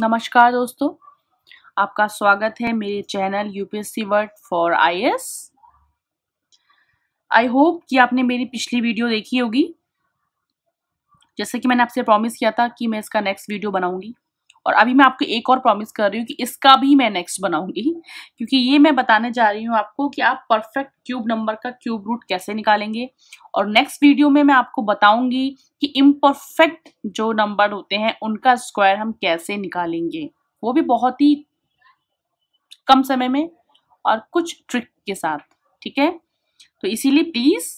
नमस्कार दोस्तों आपका स्वागत है मेरे channel UPSC word for IAS I hope कि आपने मेरी पिछली वीडियो देखी होगी जैसे कि मैंने आपसे प्रॉमिस किया था कि मैं इसका नेक्स्ट वीडियो बनाऊंगी और अभी मैं आपको एक और प्रॉमिस कर रही हूँ कि इसका भी मैं नेक्स्ट बनाऊंगी क्योंकि ये मैं बताने जा रही हूँ आपको कि आप परफेक्ट क्यूब नंबर का क्यूब रूट कैसे निकालेंगे और नेक्स्ट वीडियो में मैं आपको बताऊंगी कि इम्परफेक्ट जो नंबर होते हैं उनका स्क्वायर हम कैसे निकालेंगे वो भी बहुत ही कम समय में और कुछ ट्रिक के साथ ठीक है तो इसीलिए प्लीज़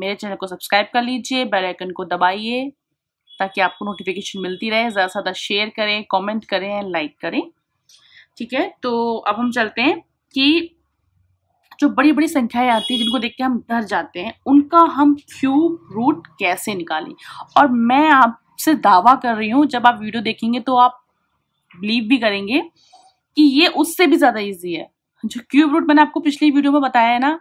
मेरे चैनल को सब्सक्राइब कर लीजिए बेल आइकन को दबाइए ताकि आपको नोटिफिकेशन मिलती रहे ज़्यादा से ज़्यादा शेयर करें कमेंट करें एंड लाइक करें ठीक है तो अब हम चलते हैं कि जो बड़ी बड़ी संख्याएं आती हैं जिनको देख के हम डर जाते हैं उनका हम क्यूब रूट कैसे निकालें और मैं आपसे दावा कर रही हूँ जब आप वीडियो देखेंगे तो आप बिलीव भी करेंगे कि ये उससे भी ज़्यादा ईजी है जो क्यूब रूट मैंने आपको पिछली वीडियो में बताया है ना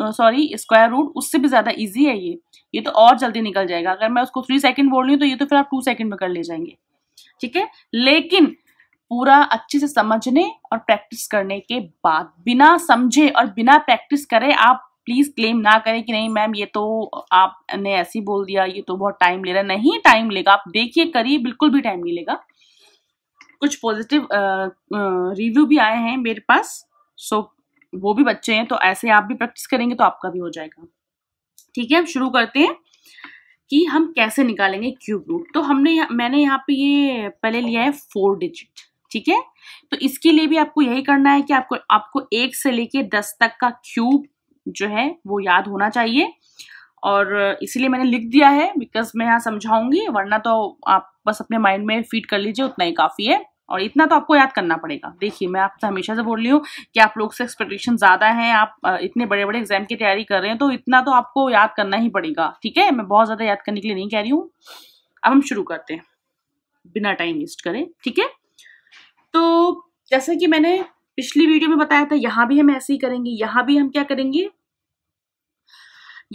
सॉरी स्क्वायर रूट उससे भी ज़्यादा ईजी है ये ये तो और जल्दी निकल जाएगा अगर मैं उसको थ्री सेकेंड बोल रही हूँ तो ये तो फिर आप टू सेकेंड में कर ले जाएंगे ठीक है लेकिन पूरा अच्छे से समझने और प्रैक्टिस करने के बाद बिना समझे और बिना प्रैक्टिस करे आप प्लीज़ क्लेम ना करें कि नहीं मैम ये तो आपने ऐसे ही बोल दिया ये तो बहुत टाइम ले रहा है नहीं टाइम लेगा आप देखिए करिए बिल्कुल भी टाइम नहीं लेगा कुछ पॉजिटिव रिव्यू भी आए हैं मेरे पास सो so, वो भी बच्चे हैं तो ऐसे आप भी प्रैक्टिस करेंगे तो आपका भी हो जाएगा ठीक है हम शुरू करते हैं कि हम कैसे निकालेंगे क्यूब रूट तो हमने मैंने यहाँ पे ये पहले लिया है फोर डिजिट ठीक है तो इसके लिए भी आपको यही करना है कि आपको आपको एक से लेके दस तक का क्यूब जो है वो याद होना चाहिए और इसीलिए मैंने लिख दिया है बिकॉज मैं यहाँ समझाऊंगी वरना तो आप बस अपने माइंड में फीड कर लीजिए उतना ही काफ़ी है और इतना तो आपको याद करना पड़ेगा देखिए मैं आपसे हमेशा से बोल रही हूँ कि आप लोग से एक्सपेक्टेशन ज़्यादा है आप इतने बड़े बड़े एग्जाम की तैयारी कर रहे हैं तो इतना तो आपको याद करना ही पड़ेगा ठीक है मैं बहुत ज़्यादा याद करने के लिए नहीं कह रही हूँ अब हम शुरू करते हैं बिना टाइम वेस्ट करें ठीक है तो जैसे कि मैंने पिछली वीडियो में बताया था यहाँ भी हम ऐसे ही करेंगे यहाँ भी हम क्या करेंगे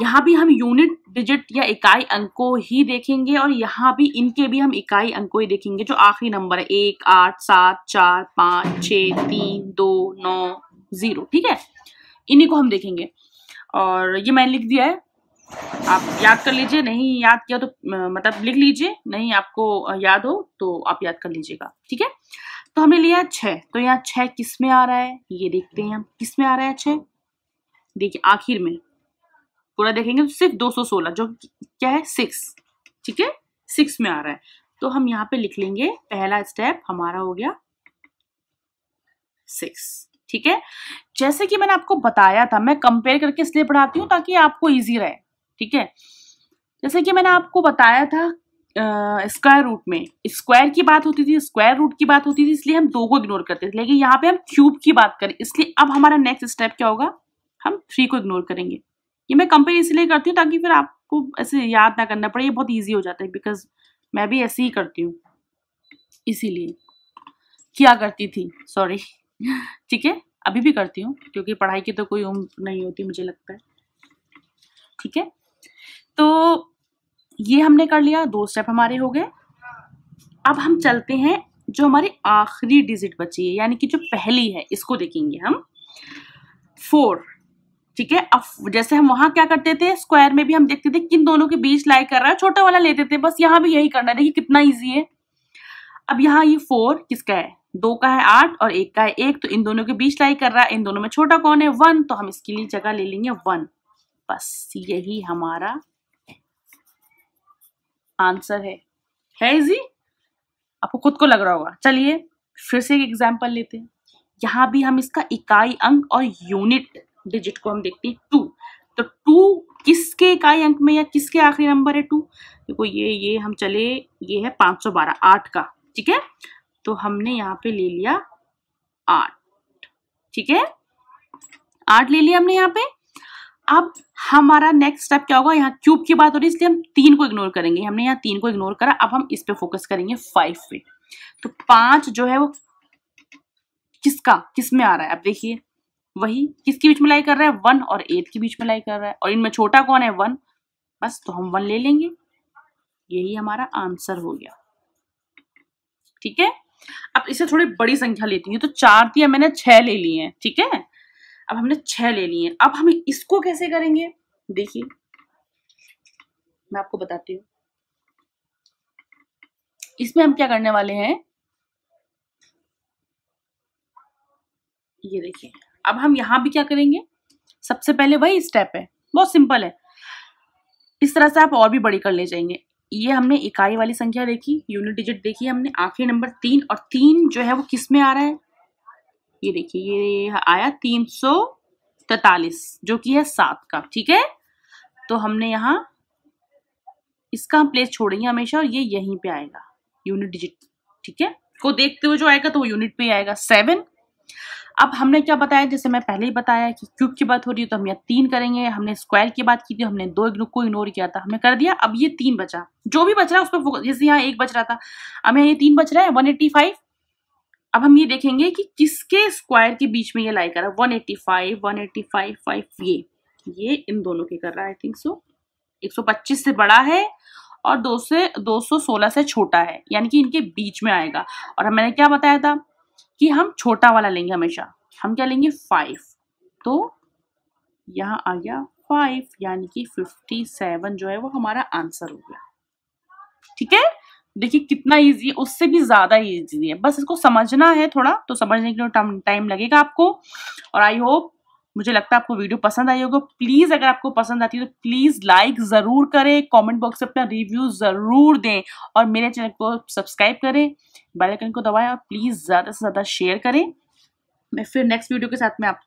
यहाँ भी हम यूनिट डिजिट या इकाई अंकों ही देखेंगे और यहाँ भी इनके भी हम इकाई अंकों ही देखेंगे जो आखिरी नंबर है एक आठ सात चार पाँच छ तीन दो नौ जीरो ठीक है इन्हीं को हम देखेंगे और ये मैंने लिख दिया है आप याद कर लीजिए नहीं याद किया तो मतलब लिख लीजिए नहीं आपको याद हो तो आप याद कर लीजिएगा ठीक है तो हमने लिया छः तो यहाँ छ किस में आ रहा है ये देखते हैं हम किस में आ रहा है छ देखिए आखिर में पूरा देखेंगे तो सिर्फ 216 जो क्या है सिक्स ठीक है सिक्स में आ रहा है तो हम यहाँ पे लिख लेंगे पहला स्टेप हमारा हो गया सिक्स ठीक है जैसे कि मैंने आपको बताया था मैं कंपेयर करके इसलिए पढ़ाती हूँ ताकि आपको ईजी रहे ठीक है जैसे कि मैंने आपको बताया था स्क्वायर रूट में स्क्वायर की बात होती थी स्क्वायर रूट की बात होती थी इसलिए हम दो को इग्नोर करते थे लेकिन यहाँ पे हम क्यूब की बात करें इसलिए अब हमारा नेक्स्ट स्टेप क्या होगा हम थ्री को इग्नोर करेंगे ये मैं कंपेयर इसलिए करती हूँ ताकि फिर आपको ऐसे याद ना करना पड़े ये बहुत ईजी हो जाता है बिकॉज मैं भी ऐसे ही करती हूँ इसीलिए क्या करती थी सॉरी ठीक है अभी भी करती हूँ क्योंकि पढ़ाई की तो कोई उम्र नहीं होती मुझे लगता है ठीक है तो ये हमने कर लिया दो स्टेप हमारे हो गए अब हम चलते हैं जो हमारी आखिरी डिजिट बची है यानी कि जो पहली है इसको देखेंगे हम फोर ठीक है अब जैसे हम वहां क्या करते थे स्क्वायर में भी हम देखते थे किन दोनों के बीच लाइक कर रहा है छोटा वाला लेते थे बस यहाँ भी यही करना है देखिए कितना ईजी है अब यहाँ ये फोर किसका है दो का है आठ और एक का है एक तो इन दोनों के बीच लाई कर रहा है इन दोनों में छोटा कौन है वन तो हम इसके लिए जगह ले लेंगे वन बस यही हमारा आंसर है है इजी आपको खुद को लग रहा होगा चलिए फिर से एक एग्जाम्पल लेते हैं यहां भी हम इसका इकाई अंक और यूनिट डिजिट को हम देखते हैं टू तो टू किसके इकाई अंक में या किसके आखिरी नंबर है टू देखो ये ये हम चले ये है पांच सौ बारह आठ का ठीक है तो हमने यहाँ पे ले लिया आठ ठीक है आठ ले लिया हमने यहाँ पे अब हमारा नेक्स्ट स्टेप क्या होगा यहाँ क्यूब की बात हो रही है इसलिए हम तीन को इग्नोर करेंगे हमने यहाँ तीन को इग्नोर करा अब हम इस पे फोकस करेंगे फाइव पे तो पांच जो है वो किसका किस में आ रहा है अब देखिए वही किसके बीच में लाई कर रहा है वन और एट के बीच में लाई कर रहा है और इनमें छोटा कौन है वन बस तो हम वन ले लेंगे यही हमारा आंसर हो गया ठीक है अब इसे थोड़ी बड़ी संख्या लेती हूँ तो चार दिया मैंने छह ले लिए हैं ठीक है अब हमने छह ले लिए अब हम इसको कैसे करेंगे देखिए मैं आपको बताती हूँ इसमें हम क्या करने वाले हैं ये देखिए अब हम यहाँ भी क्या करेंगे सबसे पहले वही स्टेप है बहुत सिंपल है इस तरह से आप और भी बड़ी कर ले जाएंगे ये हमने इकाई वाली संख्या देखी यूनिट डिजिट देखी हमने आखिरी नंबर तीन और तीन जो है वो किस में आ रहा है ये देखिए ये आया तीन सौ तैतालीस जो कि है सात का ठीक है तो हमने यहाँ इसका हम प्लेस छोड़ेंगे हमेशा और ये यहीं पे आएगा यूनिट डिजिट ठीक है को देखते हुए जो आएगा तो वो यूनिट पे आएगा सेवन अब हमने क्या बताया जैसे मैं पहले ही बताया कि क्यूब की बात हो रही है तो हम यहाँ तीन करेंगे हमने स्क्वायर की बात की थी हमने दो को इग्नोर किया था हमने कर दिया अब ये तीन बचा जो भी बच रहा है उस पर जैसे यहाँ एक बच रहा था अब यहाँ ये तीन बच रहा है वन एट्टी फाइव अब हम ये देखेंगे कि किसके स्क्वायर के बीच में ये लाई कर रहा है one eighty five one eighty five five ये ये इन दोनों के कर रहा है आई थिंक सो एक सौ पच्चीस से बड़ा है और दो से दो सौ सोलह से छोटा है यानी कि इनके बीच में आएगा और मैंने क्या बताया था कि हम छोटा वाला लेंगे हमेशा हम क्या लेंगे फाइव तो यहाँ आ गया फाइव यानी कि फिफ्टी सेवन जो है वो हमारा आंसर हो गया ठीक है देखिए कितना इजी है उससे भी ज्यादा इजी है बस इसको समझना है थोड़ा तो समझने के लिए टाइम लगेगा आपको और आई होप मुझे लगता है आपको वीडियो पसंद आई होगा प्लीज़ अगर आपको पसंद आती है तो प्लीज़ लाइक ज़रूर करें कमेंट बॉक्स में अपना रिव्यू ज़रूर दें और मेरे चैनल को सब्सक्राइब करें आइकन को दबाएं और प्लीज़ ज़्यादा से ज़्यादा शेयर करें मैं फिर नेक्स्ट वीडियो के साथ में आप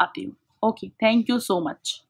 आती हूँ okay thank you so much